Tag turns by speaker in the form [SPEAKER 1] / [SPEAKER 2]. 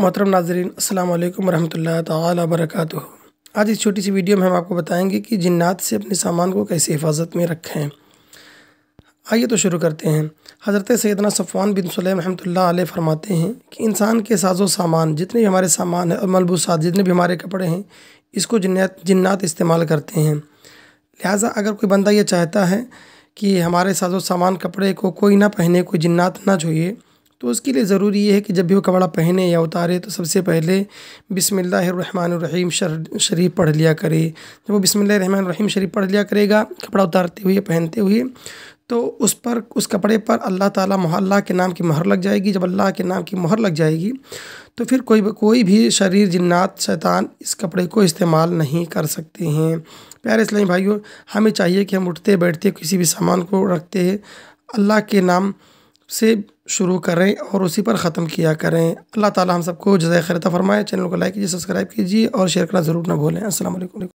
[SPEAKER 1] मोहतरम नाजरीन अल्लाम वरह तबरक आज इस छोटी सी वीडियो में हम आपको बताएंगे कि जिन्नात से अपने सामान को कैसे हिफाजत में रखें आइए तो शुरू करते हैं हज़रत सैदना सफ़ान बिन सलेम रहमतुल्लाह फरमाते हैं कि इंसान के साजो सामान जितने भी हमारे सामान हैं और मलबूसात जितने भी हमारे कपड़े हैं इसको जिन्नात जिन्नात इस्तेमाल करते हैं लिहाजा अगर कोई बंदा ये चाहता है कि हमारे साजो सामान कपड़े को कोई ना पहने कोई जिन्नात ना छुए तो उसके लिए ज़रूरी है कि जब भी वो कपड़ा पहने या उतारे तो सबसे पहले बिसमीम शर, शरीफ पढ़ लिया करे जब वो बिसमीम शरीफ पढ़ लिया करेगा कपड़ा उतारते हुए पहनते हुए तो उस पर उस कपड़े पर अल्लाह ताला अल्लाह के नाम की मोहर लग जाएगी जब अल्लाह के नाम की मोहर लग जाएगी तो फिर कोई कोई भी शरीर जिन्नात शैतान इस कपड़े को इस्तेमाल नहीं कर सकते हैं प्यारे इस्लामी भाइयों हमें चाहिए कि हम उठते बैठते किसी भी सामान को रखते हैं अल्लाह के नाम से शुरू करें और उसी पर ख़त्म किया करें अल्लाह ताला हम सबको जजाय खरता फरमाए चैनल को लाइक कीजिए सब्सक्राइब कीजिए और शेयर करना ज़रूर ना भूलें असल